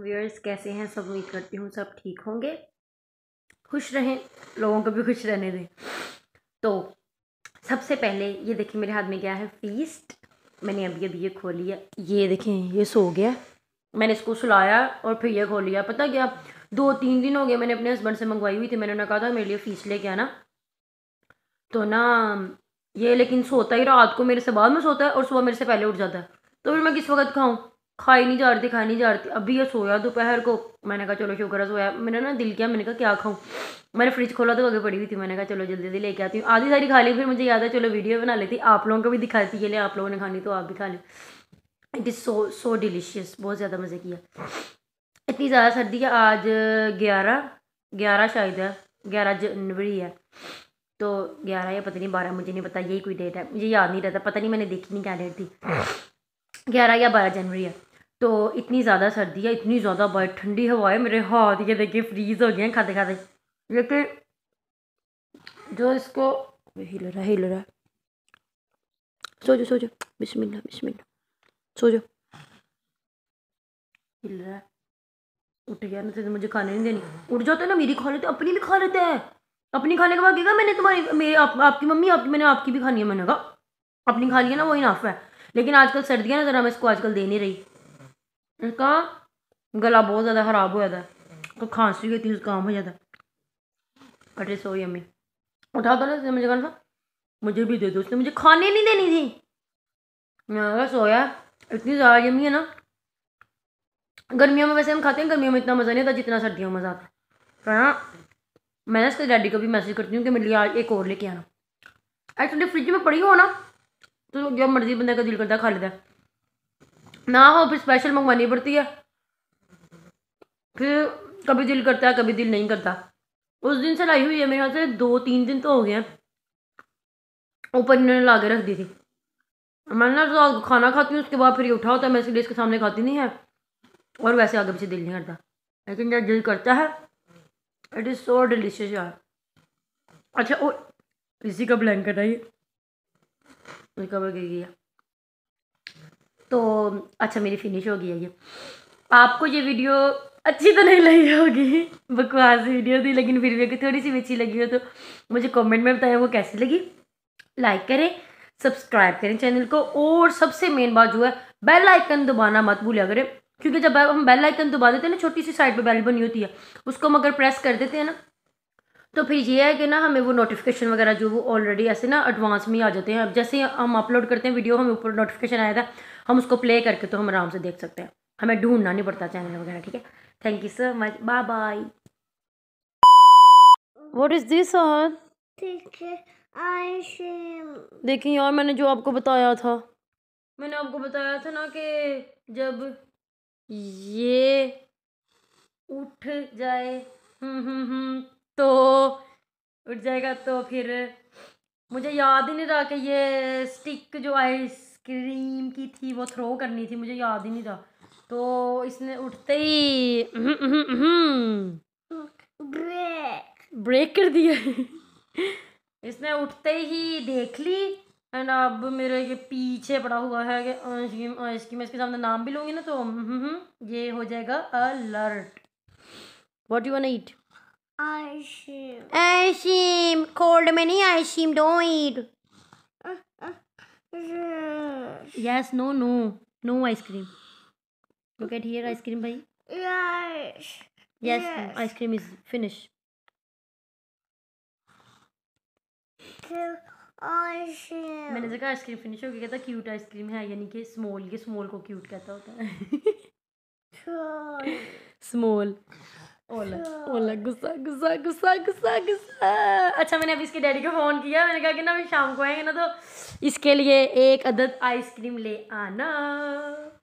Viewers कैसे हैं सब उम्मीद करती हूँ सब ठीक होंगे खुश रहें लोगों को भी खुश रहने दें तो सबसे पहले ये देखिए मेरे हाथ में क्या है फीस्ट मैंने अभी अभी ये खोली है ये देखें ये सो गया मैंने इसको सुलाया और फिर ये खोल लिया पता क्या दो तीन दिन हो गए मैंने अपने हस्बैंड से मंगवाई हुई थी मैंने उन्हें कहा था मेरे लिए फीस लेके आना तो ना ये लेकिन सोता ही रात को मेरे से बाद में सोता है और सुबह मेरे से पहले उठ जाता है तो फिर मैं किस वक्त खाऊं खाई नहीं जा रही थी खाई नहीं जा रही थी अभी ये सोया दोपहर को मैंने कहा चलो शुक्र है सोया मेरा ना दिल किया मैंने कहा क्या खाऊँ मैंने फ्रिज खोला तो आगे पड़ी हुई थी मैंने कहा चलो जल्दी जल्दी लेके आती हूँ आधी सारी खा ली फिर मुझे याद है चलो वीडियो बना लेती आप लोगों को भी दिखाती के लिए आप लोगों ने खानी तो आप भी खा लें it is so so delicious बहुत ज़्यादा मज़े किया इतनी ज़्यादा सर्दी है आज ग्यारह ग्यारह शायद है ग्यारह जनवरी है तो ग्यारह या पता नहीं बारह मुझे नहीं पता यही कोई डेट है मुझे याद नहीं रहता पता नहीं मैंने देखी नहीं क्या डेट थी ग्यारह या बारह जनवरी है तो इतनी ज़्यादा सर्दी है इतनी ज़्यादा बहुत ठंडी हवा है मेरे हाथ ये देखिए फ्रीज़ हो गए हैं खाते खाते लेकिन जो इसको हिल रहा हिल रहा सो जाओ सो जाओ बिस्मिल्लाह बिस्मिल्ला सो जाओ हिल रहा है उठ गया ना तो मुझे खाने नहीं देनी उठ जाते तो ना मेरी खा लेते अपनी भी खा लेते हैं अपनी खाने के बाद क्या मैंने तुम्हारी मेरी आप, आपकी मम्मी आप, मैंने आपकी भी खानी है मैंने कहा अपनी खा लिया ना वही नाफ है लेकिन आजकल सर्दियाँ ना ज़रा मैं इसको आजकल दे नहीं रही उसका गला बहुत ज़्यादा ख़राब हो जाता है खांसी होती है काम हो जाता है अरे सॉरी अम्मी उठा था तो ना मुझे कहना मुझे भी दे दो उसने मुझे खाने नहीं देनी थी मैं सोया इतनी ज़्यादा जमी है ना गर्मियों में वैसे हम खाते हैं गर्मियों में इतना मज़ा नहीं आता जितना सर्दियों में मज़ा आता है पर हाँ मैं इसके डैडी को भी मैसेज करती हूँ कि मेरे लिए आज एक और लेके आना एक्चुअली फ्रिज में पड़ी हो ना तो जब मर्जी बंदा का दिल करता खा लेता है ना हो हाँ, फिर स्पेशल मंगवानी पड़ती है फिर कभी दिल करता है कभी दिल नहीं करता उस दिन से लाई हुई है मेरे ख्याल से दो तीन दिन तो हो गए ऊपर इन्होंने ला के रख दी थी मैंने ना तो खाना खाती हूँ उसके बाद फिर ये उठा होता है मैं इसलिए इसके सामने खाती नहीं है और वैसे आगे पीछे दिल नहीं करता लेकिन जब दिल करता है इट इज़ सो डिलीशियस यार अच्छा और इसी का ब्लैंकेट है ये कवर गिर गया तो अच्छा मेरी फिनिश हो गई है ये आपको ये वीडियो अच्छी तो नहीं लगी होगी बकवास वीडियो थी लेकिन फिर भी अगर थोड़ी सी अच्छी लगी हो तो मुझे कमेंट में बताया वो कैसी लगी लाइक करें सब्सक्राइब करें चैनल को और सबसे मेन बात जो है बेल आइकन दबाना मत भूलिया करें क्योंकि जब हम बेल आइकन दबा देते हैं ना छोटी सी साइड पे बेल बनी होती है उसको हम अगर प्रेस कर देते हैं ना तो फिर ये है कि ना हमें वो नोटिफिकेशन वगैरह जो वो ऑलरेडी ऐसे ना एडवांस में आ जाते हैं अब जैसे हम अपलोड करते हैं वीडियो हमें ऊपर नोटिफिकेशन आया था हम उसको प्ले करके तो हम आराम से देख सकते हैं हमें ढूंढना नहीं पड़ता चैनल वगैरह ठीक है thank you so much bye bye what is this देखिए यार मैंने जो आपको बताया था मैंने आपको बताया था ना कि जब ये उठ जाए हम्म हम्म, हम्म तो उठ जाएगा तो फिर मुझे याद ही नहीं रहा कि ये स्टिक जो आई स्क्रीम की थी वो थ्रो करनी थी मुझे याद ही नहीं था तो इसने उठते ही ब्रेक ब्रेक कर दिया इसने उठते ही देख ली एंड अब मेरे के पीछे पड़ा हुआ है कि आइसक्रीम आइसक्रीम इसके सामने नाम भी लूँगी ना तो ये हो जाएगा alert what you want eat ice cream ice cream cold में नहीं ice cream don't eat Yes, no, no. No ice cream. Look at here, ice cream, bhai. Yes. Yes, yes. ice cream is finished. मैंने देखा आइसक्रीम फिनिश हो गया कहता cute ice cream है यानी कि स्मॉल ये स्मॉल को क्यूट कहता होता है स्मॉल हाँ। ओला गुस्सा गुस्सा गुस्सा गुस्सा गुस्सा अच्छा मैंने अभी इसके डैडी को फ़ोन किया मैंने कहा कि ना अभी शाम को आएंगे ना तो इसके लिए एक अदद आइसक्रीम ले आना